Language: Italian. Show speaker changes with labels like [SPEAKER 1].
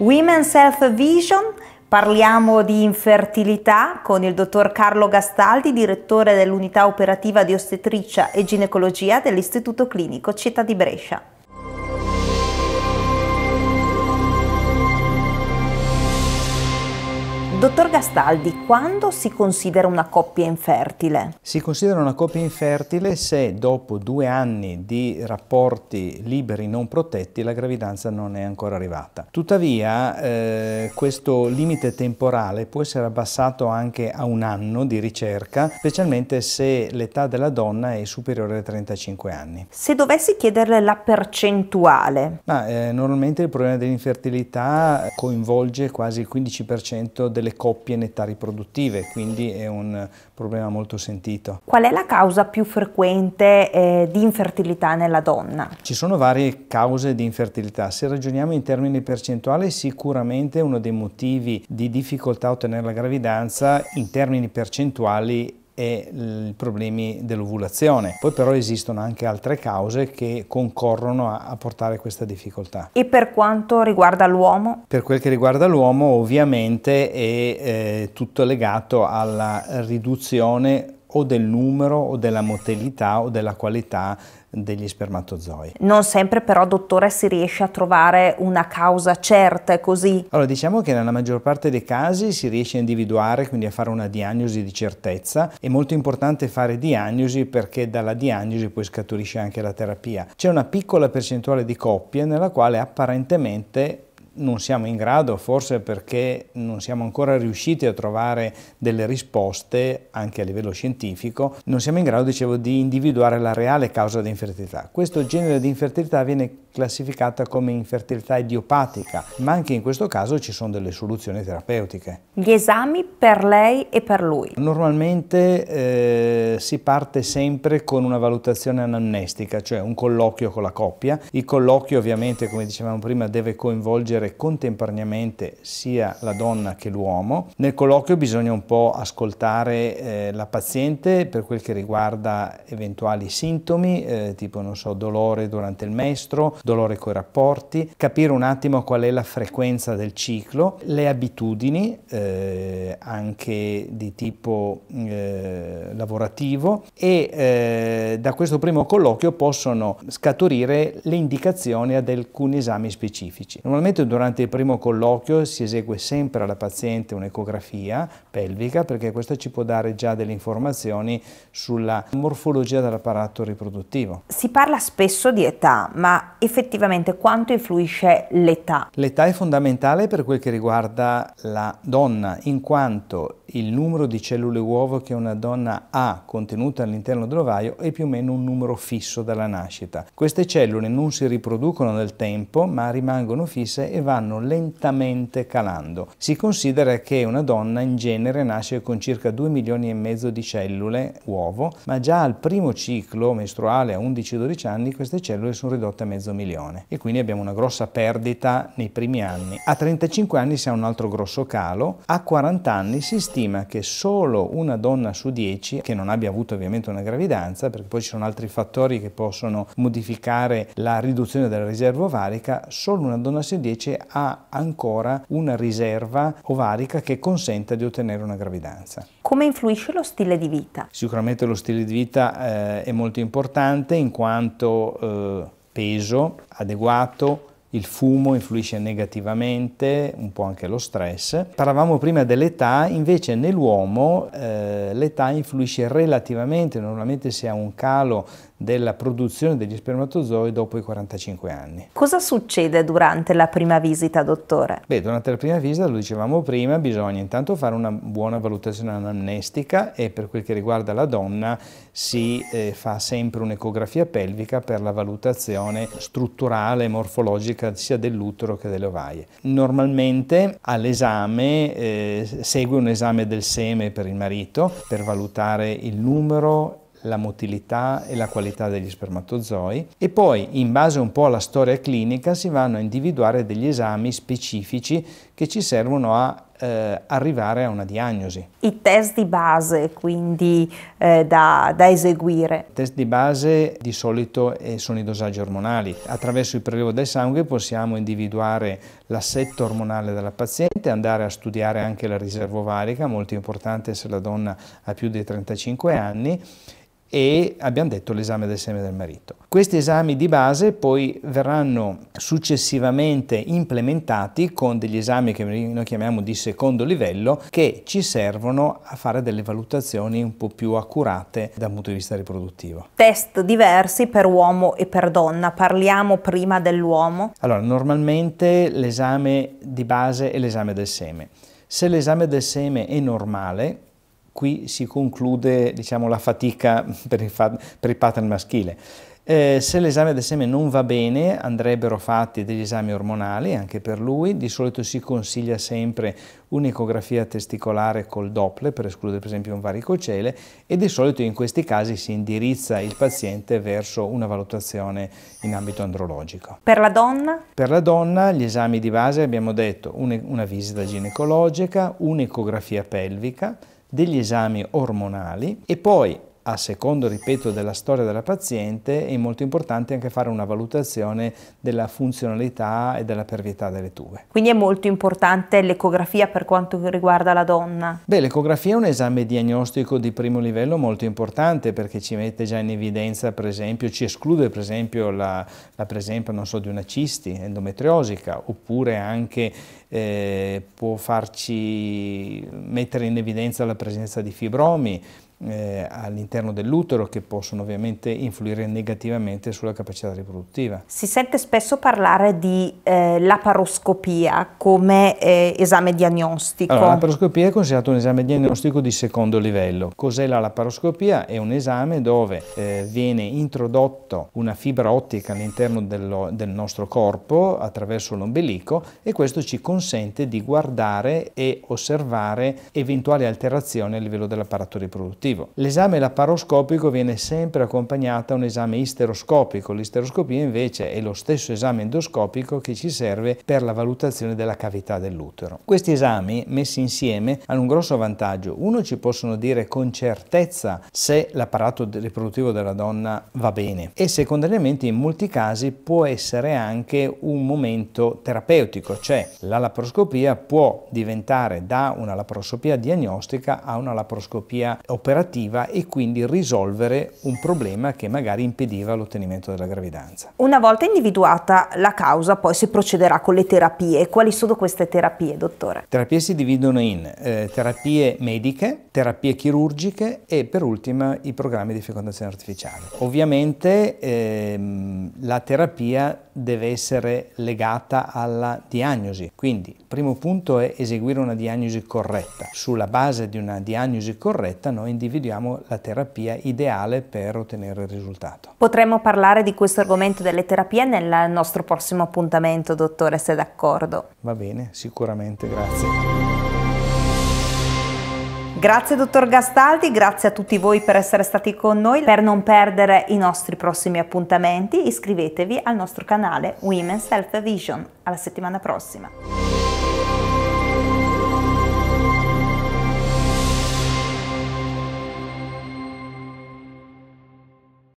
[SPEAKER 1] Women's Health Vision, Parliamo di infertilità con il dottor Carlo Gastaldi, direttore dell'unità operativa di ostetricia e ginecologia dell'Istituto Clinico Città di Brescia. Dottor Gastaldi, quando si considera una coppia infertile?
[SPEAKER 2] Si considera una coppia infertile se dopo due anni di rapporti liberi non protetti la gravidanza non è ancora arrivata. Tuttavia eh, questo limite temporale può essere abbassato anche a un anno di ricerca, specialmente se l'età della donna è superiore ai 35 anni.
[SPEAKER 1] Se dovessi chiederle la percentuale?
[SPEAKER 2] Ma, eh, normalmente il problema dell'infertilità coinvolge quasi il 15% delle delle coppie in età riproduttive, quindi è un problema molto sentito.
[SPEAKER 1] Qual è la causa più frequente eh, di infertilità nella donna?
[SPEAKER 2] Ci sono varie cause di infertilità, se ragioniamo in termini percentuali sicuramente uno dei motivi di difficoltà a ottenere la gravidanza in termini percentuali e i problemi dell'ovulazione. Poi però esistono anche altre cause che concorrono a, a portare questa difficoltà.
[SPEAKER 1] E per quanto riguarda l'uomo?
[SPEAKER 2] Per quel che riguarda l'uomo ovviamente è eh, tutto legato alla riduzione o del numero o della motilità o della qualità degli spermatozoi.
[SPEAKER 1] Non sempre però, dottore,
[SPEAKER 2] si riesce a
[SPEAKER 1] trovare una causa certa,
[SPEAKER 2] è così? Allora, diciamo che nella maggior parte dei casi si riesce a individuare, quindi a fare una diagnosi di certezza. È molto importante fare diagnosi perché dalla diagnosi poi scaturisce anche la terapia. C'è una piccola percentuale di coppie nella quale apparentemente non siamo in grado, forse perché non siamo ancora riusciti a trovare delle risposte anche a livello scientifico, non siamo in grado, dicevo, di individuare la reale causa di infertilità. Questo genere di infertilità viene classificata come infertilità idiopatica, ma anche in questo caso ci sono delle soluzioni terapeutiche.
[SPEAKER 1] Gli esami per lei e per lui?
[SPEAKER 2] Normalmente eh, si parte sempre con una valutazione anamnestica, cioè un colloquio con la coppia. Il colloquio ovviamente, come dicevamo prima, deve coinvolgere svolgere contemporaneamente sia la donna che l'uomo. Nel colloquio bisogna un po' ascoltare eh, la paziente per quel che riguarda eventuali sintomi, eh, tipo non so, dolore durante il mestro, dolore coi rapporti, capire un attimo qual è la frequenza del ciclo, le abitudini eh, anche di tipo eh, lavorativo e eh, da questo primo colloquio possono scaturire le indicazioni ad alcuni esami specifici. Normalmente durante il primo colloquio si esegue sempre alla paziente un'ecografia pelvica perché questa ci può dare già delle informazioni sulla morfologia dell'apparato riproduttivo.
[SPEAKER 1] Si parla spesso di età, ma effettivamente quanto influisce l'età?
[SPEAKER 2] L'età è fondamentale per quel che riguarda la donna, in quanto il numero di cellule uovo che una donna ha contenute all'interno dell'ovaio è più o meno un numero fisso dalla nascita. Queste cellule non si riproducono nel tempo, ma rimangono fisse e vanno lentamente calando. Si considera che una donna in genere nasce con circa 2 milioni e mezzo di cellule uovo, ma già al primo ciclo mestruale a 11-12 anni queste cellule sono ridotte a mezzo milione e quindi abbiamo una grossa perdita nei primi anni. A 35 anni si ha un altro grosso calo, a 40 anni si stima che solo una donna su 10 che non abbia avuto ovviamente una gravidanza, perché poi ci sono altri fattori che possono modificare la riduzione della riserva ovarica, solo una donna su 10 invece ha ancora una riserva ovarica che consenta di ottenere una gravidanza.
[SPEAKER 1] Come influisce lo stile di vita?
[SPEAKER 2] Sicuramente lo stile di vita eh, è molto importante in quanto eh, peso adeguato, il fumo influisce negativamente, un po' anche lo stress. Parlavamo prima dell'età, invece nell'uomo eh, l'età influisce relativamente, normalmente si ha un calo della produzione degli spermatozoi dopo i 45 anni.
[SPEAKER 1] Cosa succede durante la prima visita, dottore?
[SPEAKER 2] Beh, durante la prima visita, lo dicevamo prima, bisogna intanto fare una buona valutazione anamnestica e per quel che riguarda la donna si eh, fa sempre un'ecografia pelvica per la valutazione strutturale e morfologica sia dell'utero che delle ovaie. Normalmente all'esame eh, segue un esame del seme per il marito per valutare il numero la motilità e la qualità degli spermatozoi e poi in base un po' alla storia clinica si vanno a individuare degli esami specifici che ci servono a eh, arrivare a una diagnosi.
[SPEAKER 1] I test di base quindi eh, da, da, eseguire?
[SPEAKER 2] I test di base di solito eh, sono i dosaggi ormonali. Attraverso il prelievo del sangue possiamo individuare l'assetto ormonale della paziente, andare a studiare anche la riserva ovarica, molto importante se la donna ha più di 35 anni e abbiamo detto l'esame del seme del marito. Questi esami di base poi verranno successivamente implementati con degli esami che noi chiamiamo di secondo livello che ci servono a fare delle valutazioni un po' più accurate dal punto di vista riproduttivo.
[SPEAKER 1] Test diversi per uomo e per donna, parliamo prima dell'uomo.
[SPEAKER 2] Allora, normalmente l'esame di base è l'esame del seme. Se l'esame del seme è normale, qui si conclude diciamo, la fatica per il, fa per il pattern maschile. Eh, se l'esame del seme non va bene andrebbero fatti degli esami ormonali anche per lui, di solito si consiglia sempre un'ecografia testicolare col Doppler per escludere per esempio un varicocele e di solito in questi casi si indirizza il paziente verso una valutazione in ambito andrologico.
[SPEAKER 1] Per la donna?
[SPEAKER 2] Per la donna gli esami di base abbiamo detto una visita ginecologica, un'ecografia pelvica, degli esami ormonali e poi a secondo, ripeto, della storia della paziente è molto importante anche fare una valutazione della funzionalità e della pervietà delle tube.
[SPEAKER 1] Quindi è molto importante l'ecografia per quanto riguarda la donna?
[SPEAKER 2] Beh, l'ecografia è un esame diagnostico di primo livello molto importante perché ci mette già in evidenza, per esempio, ci esclude per esempio la, la presenza, non so, di una cisti endometriosica oppure anche eh, può farci mettere in evidenza la presenza di fibromi, eh, all'interno dell'utero che possono ovviamente influire negativamente sulla capacità riproduttiva.
[SPEAKER 1] Si sente spesso parlare di eh, laparoscopia come eh, esame diagnostico. Allora, la
[SPEAKER 2] laparoscopia è considerato un esame diagnostico di secondo livello. Cos'è la laparoscopia? È un esame dove eh, viene introdotto una fibra ottica all'interno del nostro corpo attraverso l'ombelico e questo ci consente di guardare e osservare eventuali alterazioni a livello dell'apparato riproduttivo positivo. L'esame laparoscopico viene sempre accompagnato a un esame isteroscopico. L'isteroscopia invece è lo stesso esame endoscopico che ci serve per la valutazione della cavità dell'utero. Questi esami messi insieme hanno un grosso vantaggio. Uno ci possono dire con certezza se l'apparato riproduttivo della donna va bene e secondariamente in molti casi può essere anche un momento terapeutico, cioè la laparoscopia può diventare da una laparoscopia diagnostica a una laparoscopia operativa operativa e quindi risolvere un problema che magari impediva l'ottenimento della gravidanza.
[SPEAKER 1] Una volta individuata la causa poi si procederà con le terapie. Quali sono queste terapie, dottore?
[SPEAKER 2] Terapie si dividono in eh, terapie mediche, terapie chirurgiche e per ultima i programmi di fecondazione artificiale. Ovviamente ehm, la terapia deve essere legata alla diagnosi, quindi il primo punto è eseguire una diagnosi corretta. Sulla base di una diagnosi corretta noi individuiamo individuiamo la terapia ideale per ottenere il risultato.
[SPEAKER 1] Potremmo parlare di questo argomento delle terapie nel nostro prossimo appuntamento, dottore, se d'accordo.
[SPEAKER 2] Va bene, sicuramente, grazie.
[SPEAKER 1] Grazie dottor Gastaldi, grazie a tutti voi per essere stati con noi. Per non perdere i nostri prossimi appuntamenti iscrivetevi al nostro canale Women's Health Vision. Alla settimana prossima.